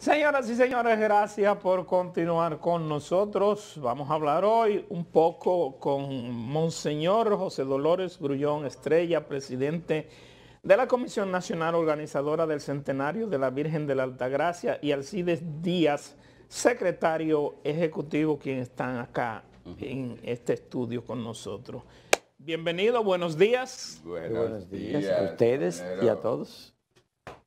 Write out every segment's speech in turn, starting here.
Señoras y señores, gracias por continuar con nosotros. Vamos a hablar hoy un poco con Monseñor José Dolores Grullón Estrella, presidente de la Comisión Nacional Organizadora del Centenario de la Virgen de la Altagracia y Alcides Díaz, secretario ejecutivo, quien están acá en este estudio con nosotros. Bienvenido, buenos días. Buenos, días, a ustedes y a todos.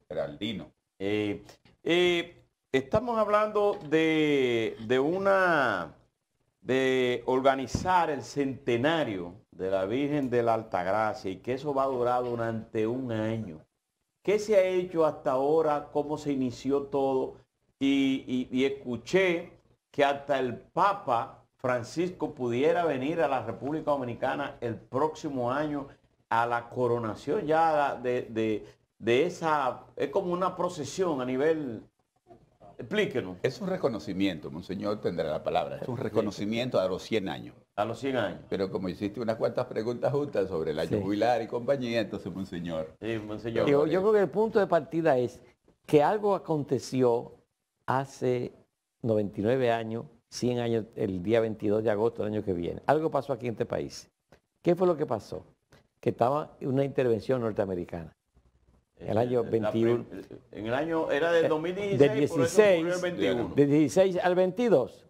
Geraldino. Eh, eh, estamos hablando de, una de organizar el centenario de la Virgen de la Altagracia y que eso va a durar durante un año. ¿Qué se ha hecho hasta ahora? ¿Cómo se inició todo? Y, escuché que hasta el Papa Francisco pudiera venir a la República Dominicana el próximo año a la coronación ya de, de esa, es como una procesión a nivel Explíquenos. Es un reconocimiento, Monseñor tendrá la palabra. Es un reconocimiento a los 100 años. A los 100 años. Pero como hiciste unas cuantas preguntas justas sobre el año jubilar y compañía, entonces, Monseñor. Sí, Monseñor. Yo, yo creo que el punto de partida es que algo aconteció hace 99 años, 100 años, el día 22 de agosto del año que viene. Algo pasó aquí en este país. ¿Qué fue lo que pasó? Que estaba una intervención norteamericana. En el año 21. Eh, en el año, era del 2016. Eh, 21. De 16 al 22.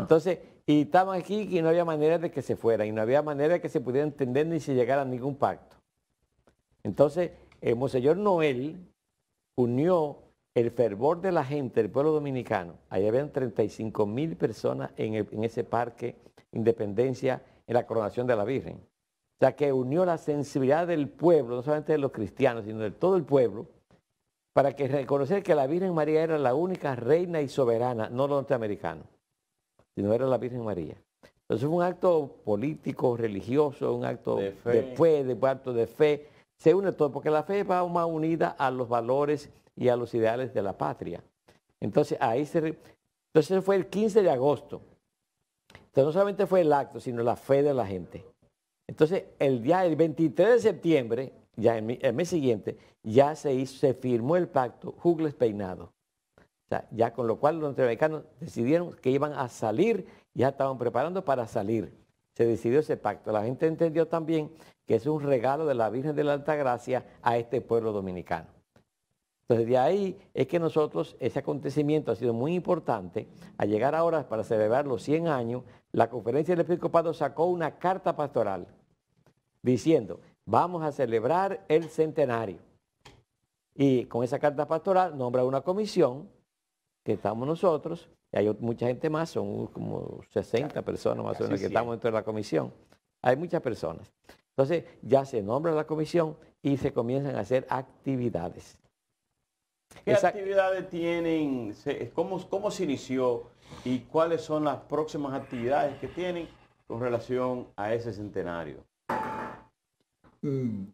Entonces, y estaban aquí y no había manera de que se fuera y no había manera de que se pudiera entender ni se llegara a ningún pacto. Entonces, el eh, Monseñor Noel unió el fervor de la gente, del pueblo dominicano. allá habían 35 mil personas en ese parque Independencia, en la coronación de la Virgen sea, que unió la sensibilidad del pueblo, no solamente de los cristianos, sino de todo el pueblo, para que reconocer que la Virgen María era la única reina y soberana, no los norteamericanos, sino era la Virgen María. Entonces fue un acto político, religioso, un acto de fe, de fe, acto de fe. Se une todo, porque la fe va más unida a los valores y a los ideales de la patria. Entonces ahí se... Entonces fue el 15 de agosto. Entonces no solamente fue el acto, sino la fe de la gente. Entonces, el día del 23 de septiembre, ya el, mes siguiente, ya se, se firmó el pacto Jugles Peinado. ya con lo cual los norteamericanos decidieron que iban a salir, ya estaban preparando para salir. Se decidió ese pacto. La gente entendió también que es un regalo de la Virgen de la Gracia a este pueblo dominicano. Entonces de ahí es que nosotros, ese acontecimiento ha sido muy importante. Al llegar ahora para celebrar los 100 años, la conferencia del episcopado sacó una carta pastoral diciendo, vamos a celebrar el centenario. Y con esa carta pastoral nombra una comisión, que estamos nosotros, y hay mucha gente más, son como 60 personas más o menos que estamos dentro de la comisión. Hay muchas personas. Entonces ya se nombra la comisión y se comienzan a hacer actividades. ¿Qué actividades tienen? ¿Cómo, ¿Cómo se inició y cuáles son las próximas actividades que tienen con relación a ese centenario?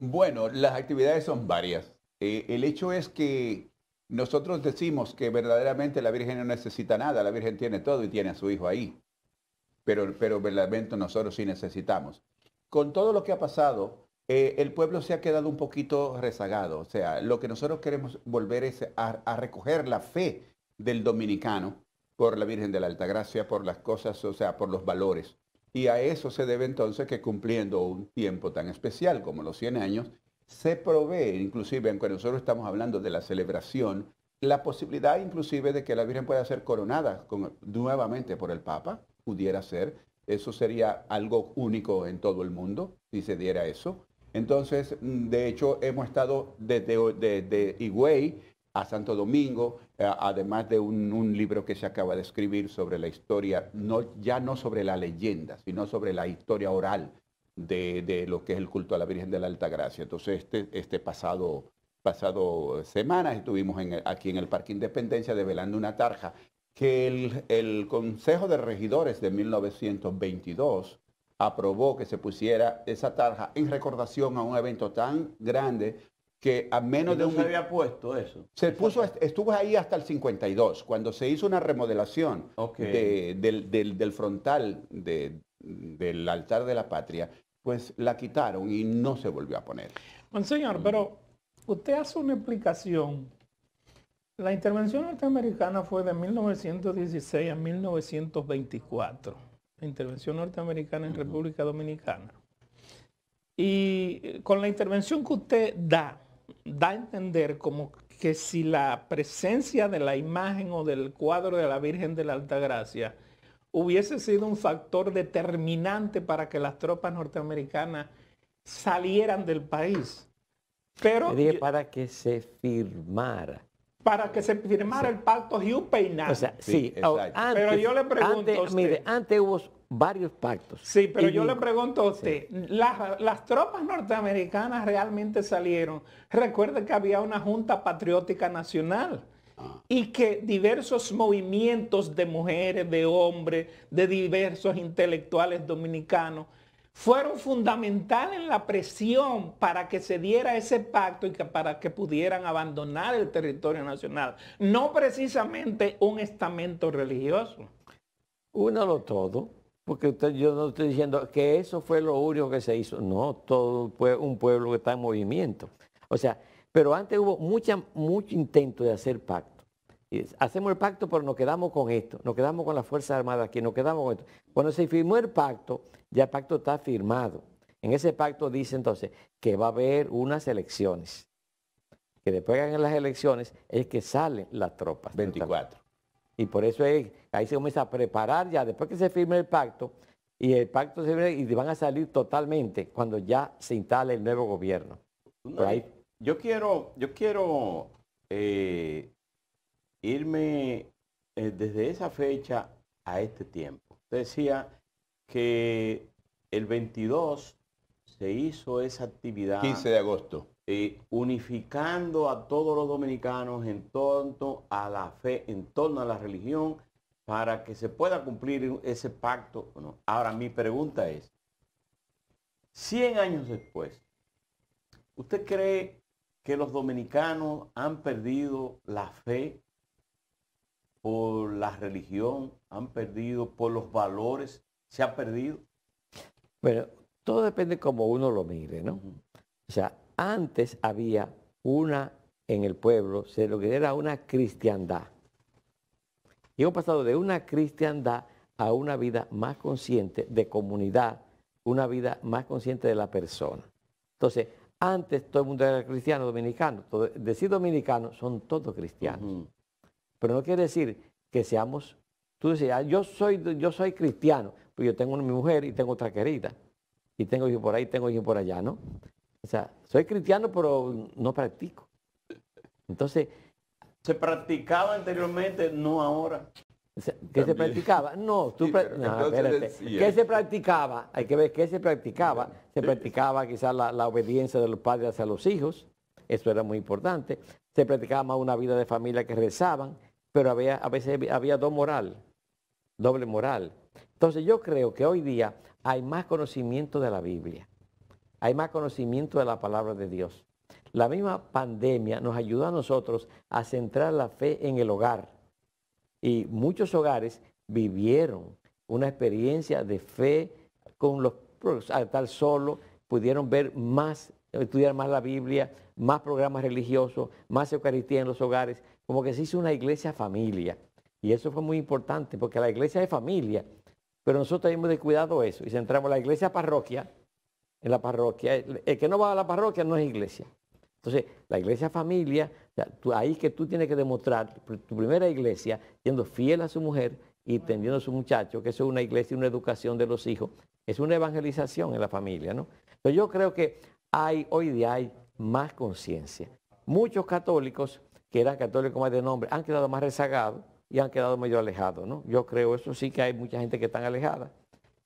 Bueno, las actividades son varias. Eh, el hecho es que nosotros decimos que verdaderamente la Virgen no necesita nada, la Virgen tiene todo y tiene a su hijo ahí. Pero, pero verdaderamente nosotros sí necesitamos. Con todo lo que ha pasado, eh, el pueblo se ha quedado un poquito rezagado. O sea, lo que nosotros queremos volver es a, recoger la fe del dominicano por la Virgen de la Altagracia, por las cosas, o sea, por los valores. Y a eso se debe entonces que cumpliendo un tiempo tan especial como los 100 años, se provee, inclusive, aunque nosotros estamos hablando de la celebración, la posibilidad inclusive de que la Virgen pueda ser coronada nuevamente por el Papa, pudiera ser, eso sería algo único en todo el mundo, si se diera eso. Entonces, mm, de hecho, hemos estado desde, desde Higüey a Santo Domingo, eh, además de un, libro que se acaba de escribir sobre la historia, ya no sobre la leyenda, sino sobre la historia oral de, lo que es el culto a la Virgen de la Alta Gracia. Entonces, este, este pasado, semana estuvimos aquí en el Parque Independencia develando una tarja que el, el Consejo de Regidores de 1922 aprobó que se pusiera esa tarja en recordación a un evento tan grande que a menos de un... se había puesto eso? Se puso, estuvo ahí hasta el 52, cuando se hizo una remodelación del, frontal de, del altar de la patria, pues la quitaron y no se volvió a poner. Monseñor, pero usted hace una explicación. La intervención norteamericana fue de 1916 a 1924, la intervención norteamericana en República Dominicana. Y eh, con la intervención que usted da, da a entender como que si la presencia de la imagen o del cuadro de la Virgen de la Altagracia hubiese sido un factor determinante para que las tropas norteamericanas salieran del país. Pero para que se firmara. Para que se firmara el pacto Hugh O sí, pero yo le pregunto. mire, antes hubo varios pactos. Sí, pero yo le pregunto a usted, ¿las, tropas norteamericanas realmente salieron. recuerde que había una Junta Patriótica Nacional ah. y que diversos movimientos de mujeres, de hombres, de diversos intelectuales dominicanos fueron fundamentales en la presión para que se diera ese pacto y que para que pudieran abandonar el territorio nacional, no precisamente un estamento religioso. uno lo todo porque yo no estoy diciendo que eso fue lo único que se hizo. No, todo fue un pueblo que está en movimiento. O sea, pero antes hubo mucha, mucho intento de hacer pacto. hacemos el pacto, pero nos quedamos con esto, nos quedamos con las Fuerzas Armadas aquí, nos quedamos con esto. Cuando se firmó el pacto, ya el pacto está firmado. En ese pacto dice entonces que va a haber unas elecciones. Que después de las elecciones es que salen las tropas. 24. Y por eso es ahí se comienza a preparar ya, después que se firme el pacto, y el pacto se y van a salir totalmente cuando ya se instale el nuevo gobierno. Yo quiero, yo quiero eh, irme eh, desde esa fecha a este tiempo. Usted decía que el 22 se hizo esa actividad. 15 de agosto. Eh, unificando a todos los dominicanos en torno a la fe, en torno a la religión para que se pueda cumplir ese pacto Ahora, mi pregunta es, 100 años después, ¿usted cree que los dominicanos han perdido la fe por la religión, han perdido por los valores, se ha perdido? Bueno, todo depende como uno lo mire, ¿no? O sea, antes había una en el pueblo, se lo que era una cristiandad. Y hemos pasado de una cristiandad a una vida más consciente de comunidad, una vida más consciente de la persona. Entonces, antes todo el mundo era cristiano dominicano. decir dominicano son todos cristianos. Pero no quiere decir que seamos, tú decías, ah, yo, soy, yo soy cristiano, pero pues yo tengo una, mi mujer y tengo otra querida. Y tengo hijos por ahí, tengo hijos por allá, ¿no? O sea, soy cristiano, pero no practico. Entonces, se practicaba anteriormente, no ahora. ¿Qué se practicaba? No, tú ¿Qué se practicaba? Hay que ver qué se practicaba. Se practicaba quizás la, obediencia de los padres hacia los hijos, eso era muy importante. Se practicaba más una vida de familia que rezaban, pero había, a veces había dos moral, doble moral. Entonces yo creo que hoy día hay más conocimiento de la Biblia, hay más conocimiento de la palabra de Dios. La misma pandemia nos ayudó a nosotros a centrar la fe en el hogar. Y muchos hogares vivieron una experiencia de fe con los pues, al estar solo, pudieron ver más, estudiar más la Biblia, más programas religiosos, más Eucaristía en los hogares, como que se hizo una iglesia familia. Y eso fue muy importante, porque la iglesia es familia, pero nosotros hemos descuidado eso y centramos la iglesia parroquia, en la parroquia. El que no va a la parroquia no es iglesia. Entonces, la iglesia familia, ahí es que tú tienes que demostrar tu primera iglesia siendo fiel a su mujer y tendiendo a su muchacho, que eso es una iglesia, y una educación de los hijos, es una evangelización en la familia, ¿no? Pero yo creo que hay, hoy día hay más conciencia. Muchos católicos que eran católicos más de nombre han quedado más rezagados y han quedado medio alejados, ¿no? Yo creo eso sí que hay mucha gente que está alejada,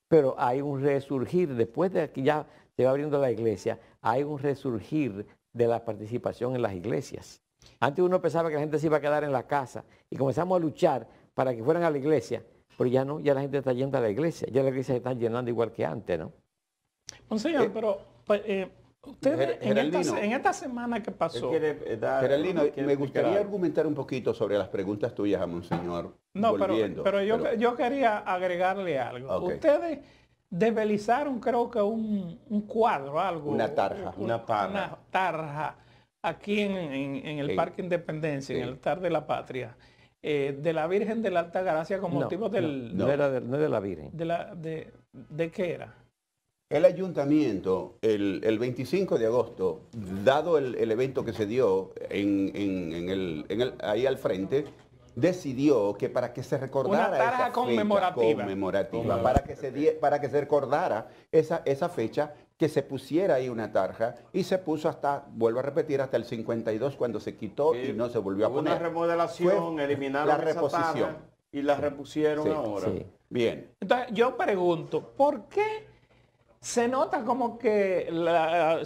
pero hay un resurgir, después de que ya se va abriendo la iglesia, hay un resurgir de la participación en las iglesias. Antes uno pensaba que la gente se iba a quedar en la casa y comenzamos a luchar para que fueran a la iglesia, pero ya no, ya la gente está yendo a la iglesia, ya la iglesia se está llenando igual que antes, ¿no? Monseñor, eh, pero pues, eh, ustedes en esta, semana que pasó... Eh, dar, me gustaría argumentar un poquito sobre las preguntas tuyas a Monseñor. No, pero, yo, quería agregarle algo. Ustedes Debelizaron creo que un, cuadro, algo. Una tarja. una, pana. una tarja. Aquí en, el Parque Independencia, en el altar de la patria. Eh, de la Virgen de la Alta Gracia con motivo del... No, Era de, la Virgen. De, la, de, de qué era? El ayuntamiento, el, 25 de agosto, dado el, evento que se dio en, el, ahí al frente, decidió que para que se recordara esa fecha conmemorativa, para, que se para que se recordara esa, esa fecha, que se pusiera ahí una tarja y se puso hasta, vuelvo a repetir, hasta el 52 cuando se quitó y no se volvió a poner. Una remodelación, eliminaron la reposición y la repusieron ahora. Bien. Entonces yo pregunto, ¿por qué se nota como que,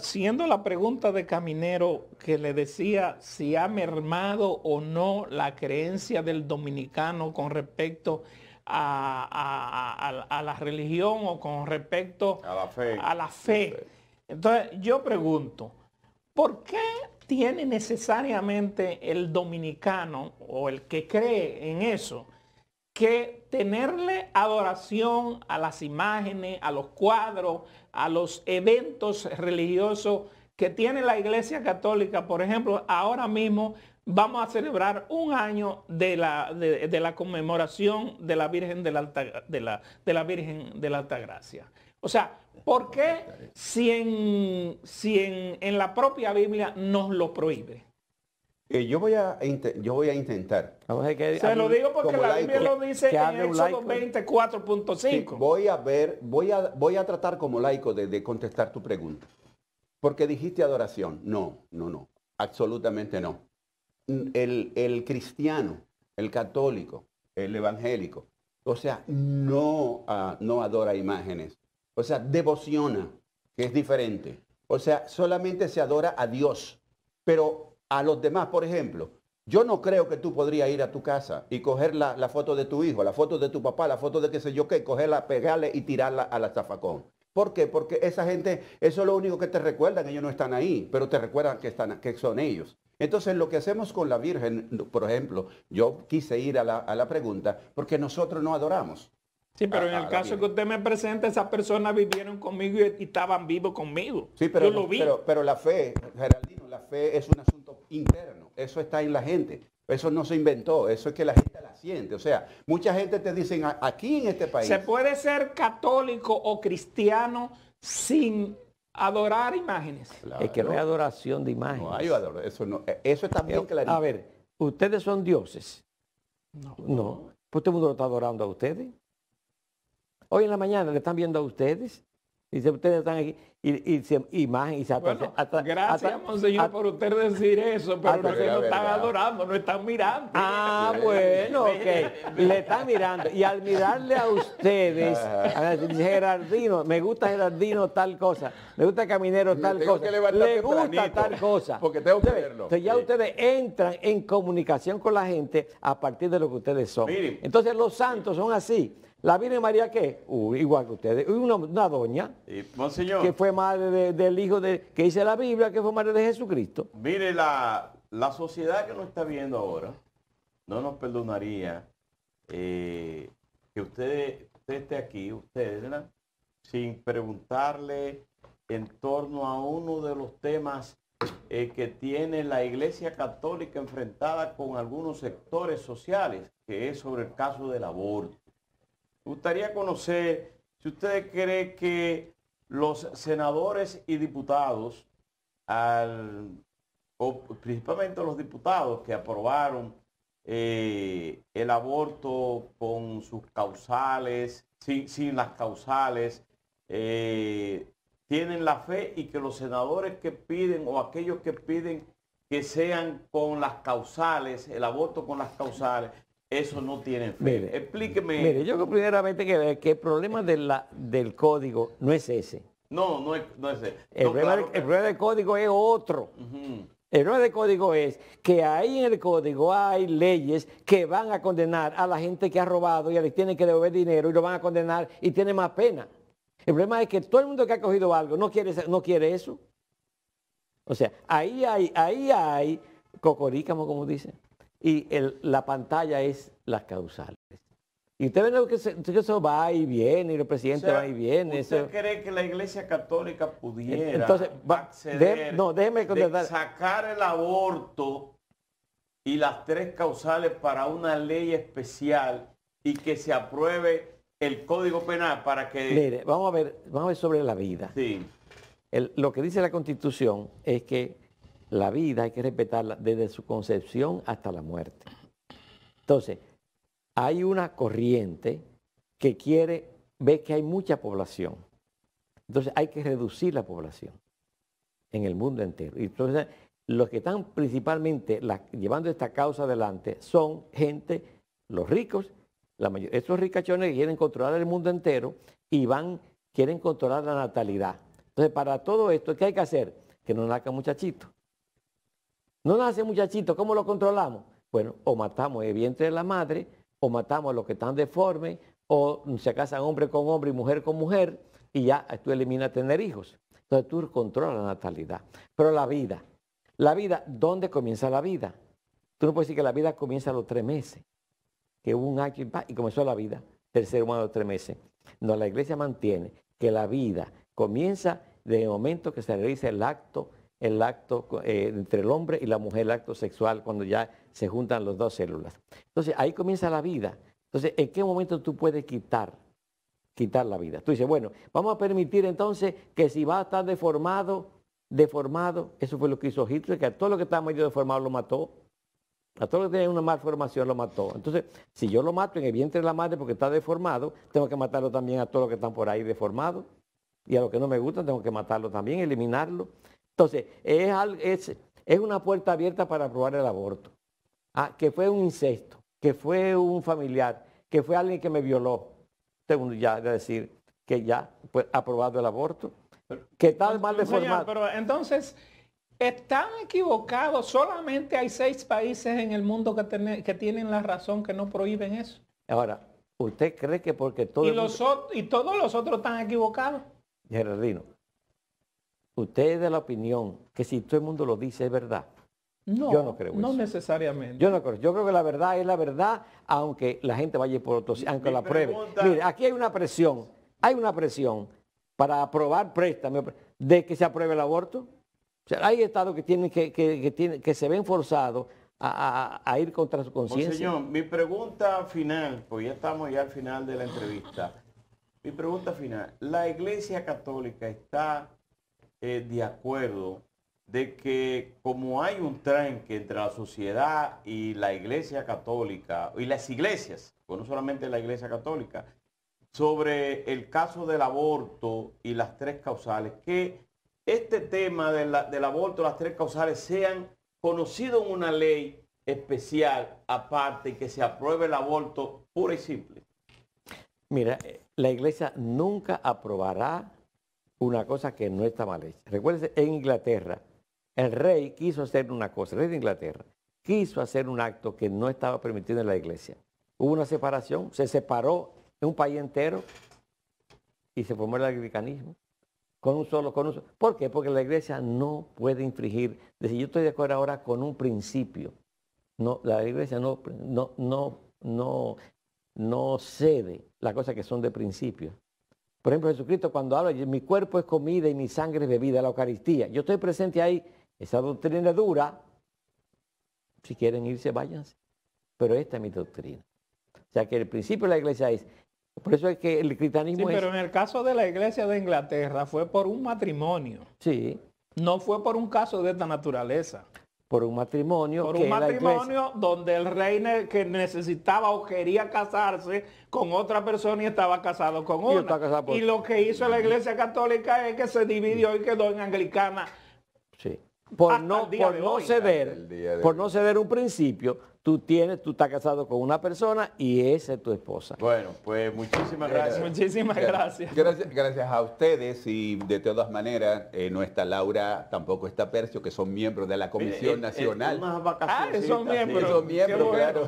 siendo la pregunta de Caminero que le decía si ha mermado o no la creencia del dominicano con respecto a, la religión o con respecto a la fe. A la fe. Entonces, yo pregunto, ¿por qué tiene necesariamente el dominicano o el que cree en eso? que tenerle adoración a las imágenes, a los cuadros, a los eventos religiosos que tiene la Iglesia Católica. Por ejemplo, ahora mismo vamos a celebrar un año de la, de, la conmemoración de la Virgen de la, Alta, de, la, Virgen de la Altagracia. O sea, ¿por qué si, en, en la propia Biblia nos lo prohíbe? yo, voy a yo voy a intentar. Se lo digo porque la Biblia lo dice en Éxodo 24.5. voy a ver, voy a, voy a tratar como laico de, contestar tu pregunta. Porque dijiste adoración. No, no, no. Absolutamente no. El, cristiano, el católico, el evangélico, o sea, no, ah, no adora imágenes. O sea, devociona, que es diferente. O sea, solamente se adora a Dios. Pero a los demás. Por ejemplo, yo no creo que tú podrías ir a tu casa y coger la, foto de tu hijo, la foto de tu papá, la foto de qué sé yo qué, cogerla, pegarle y tirarla a la zafacón. ¿Por qué? Porque esa gente, eso es lo único que te recuerdan, ellos no están ahí, pero te recuerdan que, están, que son ellos. Entonces, lo que hacemos con la Virgen, por ejemplo, yo quise ir a la, pregunta, porque nosotros no adoramos. Sí, pero en el caso que usted me presenta, esas personas vivieron conmigo y, estaban vivos conmigo. Sí, pero, lo pero, pero la fe, Geraldino, la fe es un asunto interno, eso está en la gente. Eso no se inventó, eso es que la gente la siente. O sea, mucha gente te dicen aquí en este país. Se puede ser católico o cristiano sin adorar imágenes. Es que no hay adoración de imágenes. No hay adoración, eso, no, eh, eso está bien eh, clarito. A ver, ustedes son dioses. No. No. Pues todo está adorando a ustedes. Hoy en la mañana le están viendo a ustedes. Dice, ustedes están aquí. Y, y, y, y se gracias, monseñor, por usted decir eso, pero no están adorando, no están mirando. Ah, bueno, ok. Le están mirando. Y al mirarle a ustedes, a Gerardino, me gusta Gerardino tal cosa, me gusta Caminero tal cosa, le gusta tal cosa. Porque tengo que Entonces ya ustedes entran en comunicación con la gente a partir de lo que ustedes son. Entonces los santos son así. La Virgen María, ¿qué? igual que ustedes, una, doña que fue madre del hijo de, que dice la Biblia, que fue madre de Jesucristo. Mire, la, sociedad que nos está viendo ahora no nos perdonaría eh, que usted esté aquí, ustedes, sin preguntarle en torno a uno de los temas eh, que tiene la Iglesia Católica enfrentada con algunos sectores sociales, que es sobre el caso del aborto. Me gustaría conocer si ustedes creen que los senadores y diputados, principalmente los diputados que aprobaron eh, el aborto con sus causales, sin, las causales, eh, tienen la fe y que los senadores que piden o aquellos que piden que sean con las causales, el aborto con las causales, eso no tiene fe. Explíqueme. Mire, yo creo primeramente que, que el problema de la, del código no es ese. No, no es, ese. El, problema, del código es otro. El problema del código es que ahí en el código hay leyes que van a condenar a la gente que ha robado y les tienen que devolver dinero y lo van a condenar y tiene más pena. El problema es que todo el mundo que ha cogido algo no quiere, no quiere eso. O sea, ahí hay, ahí hay cocorícamo, como dicen y la pantalla es las causales. Y usted ve lo que, se, eso va y viene, y el presidente va y viene. ¿Usted cree que la Iglesia Católica pudiera Entonces, acceder no, déjeme de sacar el aborto y las tres causales para una ley especial y que se apruebe el Código Penal para que... Mire, vamos a ver, vamos a ver sobre la vida. Sí. lo que dice la Constitución es que la vida hay que respetarla desde su concepción hasta la muerte. Entonces, hay una corriente que quiere, ve que hay mucha población. Entonces hay que reducir la población en el mundo entero. Y entonces los que están principalmente llevando esta causa adelante son gente, los ricos, la mayoría, estos ricachones quieren controlar el mundo entero y van, quieren controlar la natalidad. Entonces, para todo esto, ¿qué hay que hacer? Que no nazca muchachitos. No nace muchachito, ¿cómo lo controlamos? Bueno, o matamos el vientre de la madre, o matamos a los que están deformes, o se casan hombre con hombre y mujer con mujer, y ya tú eliminas tener hijos. Entonces tú controlas la natalidad. Pero la vida, la vida, ¿dónde comienza la vida? Tú no puedes decir que la vida comienza a los tres meses, que hubo un acto y comenzó la vida tercero ser humano a los tres meses. No, la iglesia mantiene que la vida comienza desde el momento que se realiza el acto el acto eh, entre el hombre y la mujer, el acto sexual, cuando ya se juntan las dos células. Entonces ahí comienza la vida. Entonces, ¿en qué momento tú puedes quitar? Quitar la vida. Tú dices, bueno, vamos a permitir entonces que si va a estar deformado, deformado, eso fue lo que hizo Hitler, que a todo lo que estaba medio deformado lo mató. A todo lo que tenía una malformación lo mató. Entonces, si yo lo mato en el vientre de la madre porque está deformado, tengo que matarlo también a todo lo que están por ahí deformado, Y a los que no me gustan, tengo que matarlo también, eliminarlo. Entonces, es, es una puerta abierta para aprobar el aborto. Ah, que fue un incesto, que fue un familiar, que fue alguien que me violó. según ya de decir que ya ha aprobado el aborto. que tal mal de forma? pero entonces, ¿están equivocados? Solamente hay seis países en el mundo que, tienen la razón que no prohíben eso. Ahora, ¿usted cree que porque todos y todos los otros están equivocados? Gerardino, usted es de la opinión que si todo el mundo lo dice es verdad. No, yo no creo no necesariamente. Yo no creo. Yo creo que la verdad es la verdad, aunque la gente vaya por otro, aunque la apruebe. Mire, aquí hay una presión, hay una presión para aprobar préstamo de que se apruebe el aborto. sea, hay estados que tienen que, que, se ven forzados a, a, ir contra su conciencia. Señor, mi pregunta final, pues ya estamos ya al final de la entrevista. Mi pregunta final, ¿la Iglesia Católica está eh, de acuerdo de que como hay un tranque entre la sociedad y la iglesia católica, y las iglesias, pues no solamente la iglesia católica, sobre el caso del aborto y las tres causales, que este tema del aborto, las tres causales, sean conocidos en una ley especial aparte que se apruebe el aborto puro y simple. Mira, eh, la iglesia nunca aprobará una cosa que no está mal hecha. Recuérdense, en Inglaterra, el rey quiso hacer una cosa, el rey de Inglaterra quiso hacer un acto que no estaba permitido en la iglesia. Hubo una separación, se separó un país entero y se formó el anglicanismo. Con un solo, con un solo. ¿Por qué? Porque la iglesia no puede infringir. Decir, yo estoy de acuerdo ahora con un principio. No, la iglesia no, no, no, no, no cede las cosas que son de principio. Por ejemplo, Jesucristo cuando habla, mi cuerpo es comida y mi sangre es bebida, la Eucaristía. Yo estoy presente ahí, esa doctrina dura. Si quieren irse, váyanse. Pero esta es mi doctrina. O sea que el principio de la iglesia es, por eso es que el cristianismo sí, Pero en el caso de la iglesia de Inglaterra fue por un matrimonio. Sí. No fue por un caso de esta naturaleza por un matrimonio. Por un matrimonio donde el rey que necesitaba o quería casarse con otra persona y estaba casado con otra. una. Y, lo que hizo la iglesia católica es que se dividió y quedó en anglicana. Sí. Por no, ceder, por no ceder un principio tú tienes, tú estás casado con una persona y esa es tu esposa. Bueno, pues muchísimas eh, gracias. Muchísimas gracias. gracias. a ustedes y de todas maneras, eh, no está Laura, tampoco está Percio, que son miembros de la eh, Comisión eh, Nacional. ah, son miembros. Son miembros, claro.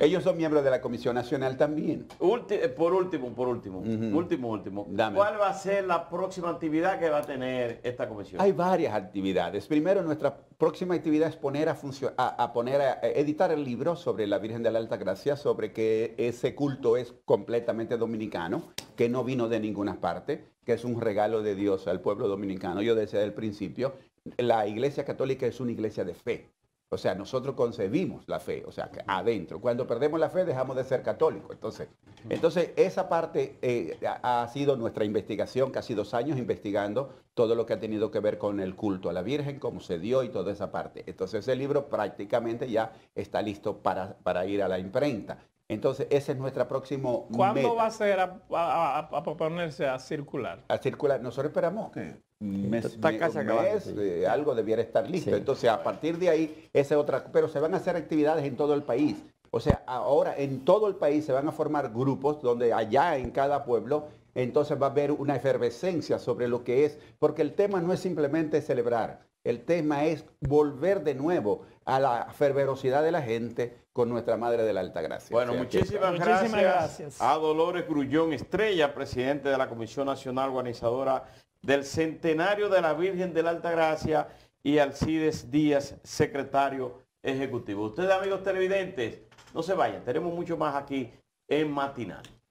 Ellos son miembros de la Comisión Nacional también. por último, por último, último, último. ¿Cuál va a ser la próxima actividad que va a tener esta comisión? Hay varias actividades. Primero, nuestra próxima actividad es poner a, poner a, editar el libro sobre la Virgen de la Alta Gracia, sobre que ese culto es completamente dominicano, que no vino de ninguna parte, que es un regalo de Dios al pueblo dominicano. Yo decía desde el principio, la Iglesia Católica es una iglesia de fe. O sea, nosotros concebimos la fe, o sea, adentro. Cuando perdemos la fe dejamos de ser católicos. Entonces, entonces esa parte eh, ha sido nuestra investigación, casi dos años investigando todo lo que ha tenido que ver con el culto a la Virgen, cómo se dio y toda esa parte. Entonces ese libro prácticamente ya está listo para, ir a la imprenta. Entonces, ese es nuestro próximo. ¿Cuándo va a ser a, proponerse a circular? A circular. Nosotros esperamos que esta está eh, algo debiera estar listo. Entonces, a partir de ahí, esa otra, pero se van a hacer actividades en todo el país. O sea, ahora en todo el país se van a formar grupos donde allá en cada pueblo, entonces va a haber una efervescencia sobre lo que es, porque el tema no es simplemente celebrar, el tema es volver de nuevo a la fervorosidad de la gente con nuestra Madre de la alta gracia Bueno, muchísimas, gracias a Dolores Grullón Estrella, presidente de la Comisión Nacional Organizadora del Centenario de la Virgen de la Alta Gracia y Alcides Díaz, secretario ejecutivo. Ustedes, amigos televidentes, no se vayan, tenemos mucho más aquí en Matinal.